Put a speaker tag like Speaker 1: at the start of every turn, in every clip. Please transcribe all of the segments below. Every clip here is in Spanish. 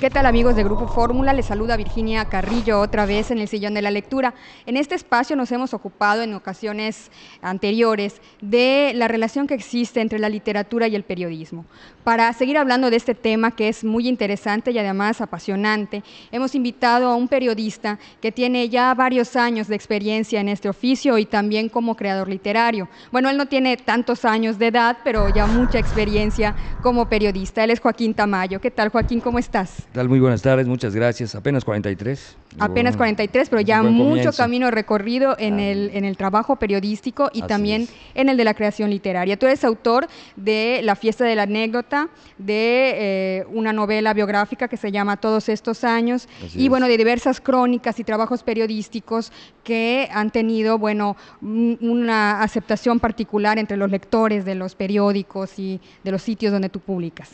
Speaker 1: ¿Qué tal amigos de Grupo Fórmula? Les saluda Virginia Carrillo otra vez en el sillón de la lectura. En este espacio nos hemos ocupado en ocasiones anteriores de la relación que existe entre la literatura y el periodismo. Para seguir hablando de este tema que es muy interesante y además apasionante, hemos invitado a un periodista que tiene ya varios años de experiencia en este oficio y también como creador literario. Bueno, él no tiene tantos años de edad, pero ya mucha experiencia como periodista. Él es Joaquín Tamayo. ¿Qué tal Joaquín? ¿Cómo estás?
Speaker 2: tal? Muy buenas tardes, muchas gracias. Apenas 43. Apenas
Speaker 1: 43, pero ya mucho camino recorrido en, el, trabajo periodístico y también en el de la creación literaria. Tú eres autor de La fiesta de la anécdota, de eh, una novela biográfica que se llama Todos estos años y bueno, de diversas crónicas y trabajos periodísticos que han tenido, bueno, una aceptación particular entre los lectores de los periódicos y de los sitios donde tú publicas.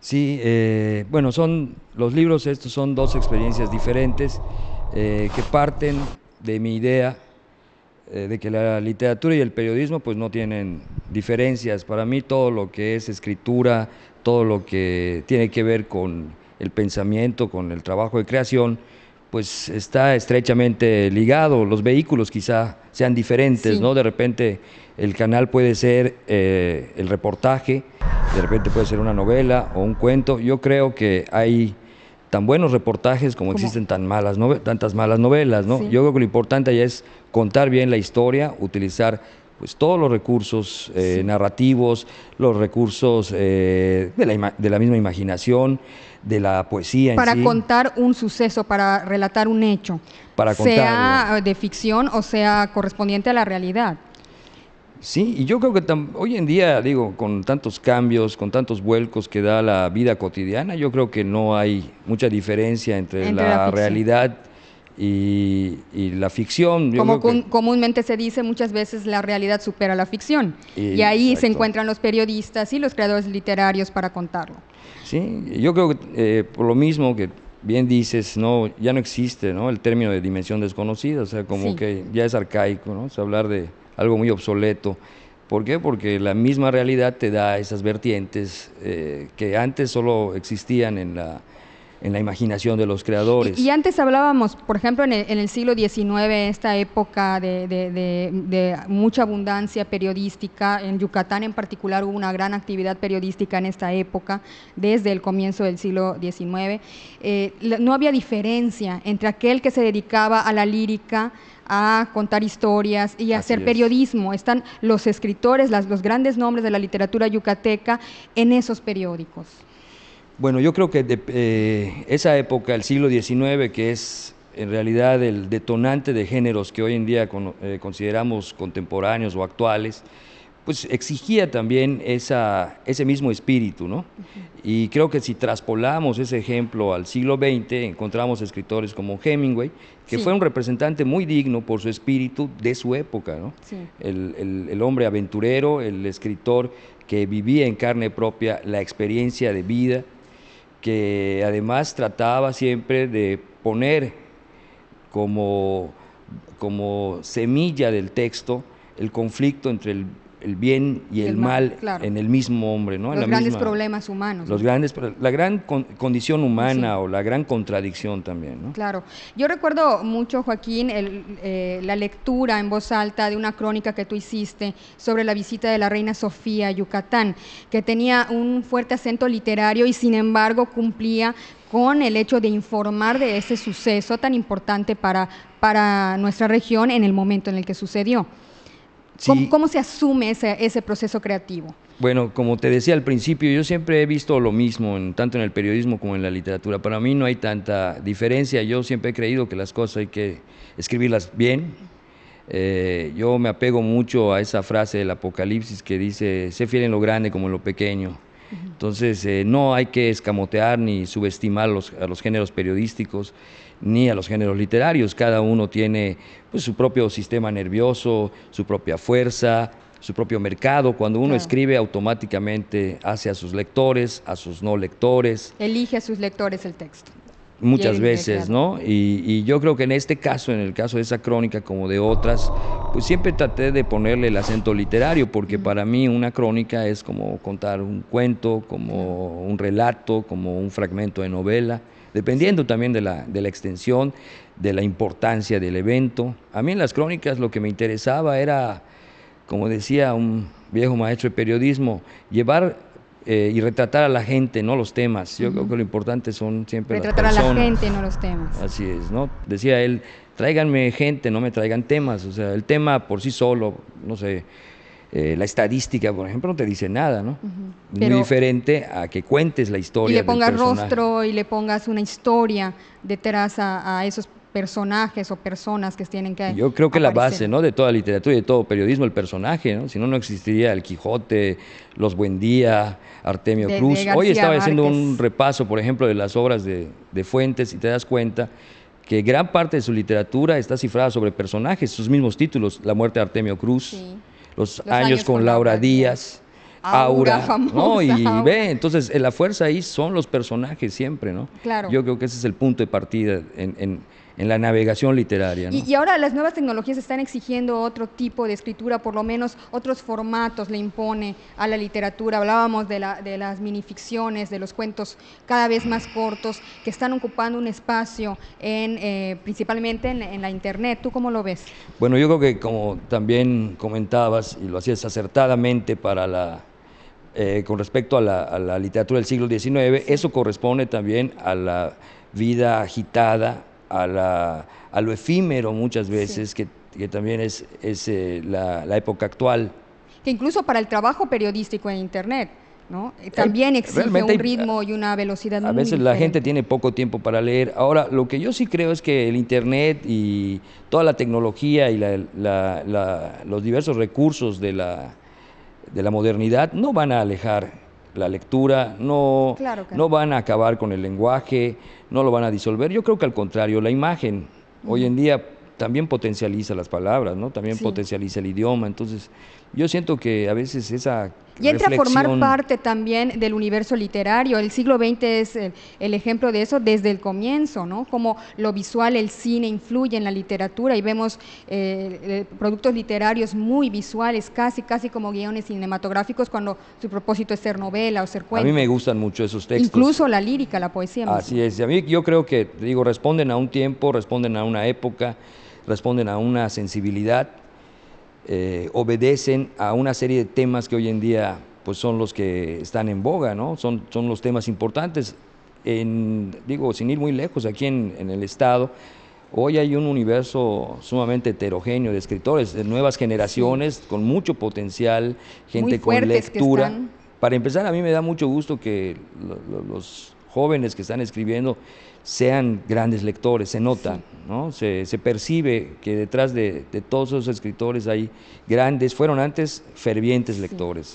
Speaker 2: Sí, eh, bueno, son los libros, estos son dos experiencias diferentes eh, que parten de mi idea eh, de que la literatura y el periodismo pues no tienen diferencias. Para mí todo lo que es escritura, todo lo que tiene que ver con el pensamiento, con el trabajo de creación, pues está estrechamente ligado. Los vehículos quizá sean diferentes, ¿no? De repente el canal puede ser eh, el reportaje, de repente puede ser una novela o un cuento. Yo creo que hay tan buenos reportajes como, existen tan malas tantas malas novelas, ¿no? Yo creo que lo importante ya es contar bien la historia, utilizar pues todos los recursos eh, narrativos, los recursos eh, de, la misma imaginación, de la poesía. Para en sí.
Speaker 1: contar un suceso, para relatar un hecho,
Speaker 2: para sea
Speaker 1: de ficción o sea correspondiente a la realidad.
Speaker 2: Sí, y yo creo que hoy en día, digo, con tantos cambios, con tantos vuelcos que da la vida cotidiana, yo creo que no hay mucha diferencia entre, la realidad y, la ficción. Como
Speaker 1: comúnmente se dice, muchas veces la realidad supera la ficción.
Speaker 2: Y, ahí se encuentran
Speaker 1: los periodistas y los creadores literarios para contarlo.
Speaker 2: Sí, yo creo que eh, por lo mismo que bien dices, no, ya no existe ¿no? el término de dimensión desconocida, o sea, como que ya es arcaico, ¿no? O hablar de algo muy obsoleto. ¿Por qué? Porque la misma realidad te da esas vertientes eh, que antes solo existían en la, en la imaginación de los creadores. Y,
Speaker 1: antes hablábamos, por ejemplo, en el, siglo XIX, esta época de, mucha abundancia periodística, en Yucatán en particular hubo una gran actividad periodística en esta época, desde el comienzo del siglo XIX, eh, no había diferencia entre aquel que se dedicaba a la lírica, a contar historias y a hacer periodismo. Están los escritores, los grandes nombres de la literatura yucateca en esos periódicos.
Speaker 2: Bueno, yo creo que eh, esa época, el siglo XIX, que es en realidad el detonante de géneros que hoy en día eh, consideramos contemporáneos o actuales, pues exigía también ese mismo espíritu, ¿no? Y creo que si traspolamos ese ejemplo al siglo XX, encontramos escritores como Hemingway, que fue un representante muy digno por su espíritu de su época, ¿no? el hombre aventurero, el escritor que vivía en carne propia la experiencia de vida, que además trataba siempre de poner como, como semilla del texto el conflicto entre el el bien y el, mal, en el mismo hombre, ¿no? Los grandes
Speaker 1: problemas humanos.
Speaker 2: la gran condición humana o la gran contradicción también, ¿no?
Speaker 1: Claro. Yo recuerdo mucho, Joaquín, eh, la lectura en voz alta de una crónica que tú hiciste sobre la visita de la reina Sofía a Yucatán, que tenía un fuerte acento literario y sin embargo cumplía con el hecho de informar de ese suceso tan importante para, para nuestra región en el momento en el que sucedió. ¿Cómo, se asume ese, ese, proceso creativo?
Speaker 2: Bueno, como te decía al principio, yo siempre he visto lo mismo, tanto en el periodismo como en la literatura. Para mí no hay tanta diferencia. Yo siempre he creído que las cosas hay que escribirlas bien. Eh, yo me apego mucho a esa frase del Apocalipsis que dice, sé fiel en lo grande como en lo pequeño. Entonces, eh, no hay que escamotear ni subestimar a los géneros periodísticos ni a los géneros literarios. Cada uno tiene pues, su propio sistema nervioso, su propia fuerza, su propio mercado. Cuando uno escribe, automáticamente hace a sus lectores, a sus no lectores.
Speaker 1: Elige a sus lectores el texto
Speaker 2: muchas veces, ¿no? Y, yo creo que en este caso, en el caso de esa crónica como de otras, pues siempre traté de ponerle el acento literario, porque para mí una crónica es como contar un cuento, como un relato, como un fragmento de novela, dependiendo también de la, de la extensión, de la importancia del evento. A mí en las crónicas lo que me interesaba era, como decía un viejo maestro de periodismo, llevar eh, y retratar a la gente, no los temas. Yo creo que lo importante son siempre retratar las personas. a la gente,
Speaker 1: no los temas.
Speaker 2: Así es, ¿no? Decía él, tráiganme gente, no me traigan temas. O sea, el tema por sí solo, no sé, eh, la estadística, por ejemplo, no te dice nada, ¿no? Muy diferente a que cuentes la historia. Y le pongas rostro
Speaker 1: y le pongas una historia detrás a, a esos personajes o personas que tienen que. Yo creo que la base
Speaker 2: ¿no? de toda literatura y de todo periodismo, el personaje, ¿no? si no, no existiría El Quijote, Los Buendía, Artemio Cruz. Hoy estaba haciendo un repaso, por ejemplo, de las obras de, Fuentes y te das cuenta que gran parte de su literatura está cifrada sobre personajes, sus mismos títulos, La muerte de Artemio Cruz, los, años, con, Laura Díaz, Aura, ¿no? Y ve, entonces eh, la fuerza ahí son los personajes siempre, ¿no? Claro. Yo creo que ese es el punto de partida en en la navegación literaria. Y,
Speaker 1: ahora las nuevas tecnologías están exigiendo otro tipo de escritura, por lo menos otros formatos le impone a la literatura. Hablábamos de, las minificciones, de los cuentos cada vez más cortos que están ocupando un espacio en, eh, principalmente en, la Internet. ¿Tú cómo lo ves?
Speaker 2: Bueno, yo creo que como también comentabas y lo hacías acertadamente para la... Eh, con respecto a la, a la literatura del siglo XIX, eso corresponde también a la vida agitada, a, la, lo efímero muchas veces, que, también es, es eh, la, época actual.
Speaker 1: Que incluso para el trabajo periodístico en Internet, ¿no? Eh, también exige un ritmo ah, y una velocidad. A veces la gente
Speaker 2: tiene poco tiempo para leer. Ahora, lo que yo sí creo es que el Internet y toda la tecnología y los diversos recursos de la, de la modernidad no van a alejar la lectura, no, no. van a acabar con el lenguaje, no lo van a disolver. Yo creo que al contrario, la imagen, hoy en día también potencializa las palabras, ¿no? También potencializa el idioma. Entonces, yo siento que a veces esa... Y entra a formar parte
Speaker 1: también del universo literario. El siglo XX es eh, el ejemplo de eso desde el comienzo, ¿no? Como lo visual, el cine influye en la literatura y vemos eh, eh, productos literarios muy visuales, casi, casi como guiones cinematográficos cuando su propósito es ser novela o ser cuento. A mí me
Speaker 2: gustan mucho esos textos. Incluso
Speaker 1: la lírica, la poesía. Así
Speaker 2: es. A mí yo creo que, digo, responden a un tiempo, responden a una época responden a una sensibilidad, eh, obedecen a una serie de temas que hoy en día pues son los que están en boga, ¿no? Son, son los temas importantes. digo, sin ir muy lejos, aquí en, el Estado, hoy hay un universo sumamente heterogéneo de escritores, de nuevas generaciones, con mucho potencial, gente con lectura. Para empezar, a mí me da mucho gusto que los jóvenes que están escribiendo sean grandes lectores, se nota, ¿no? Se, percibe que detrás de, todos esos escritores hay grandes, fueron antes fervientes lectores.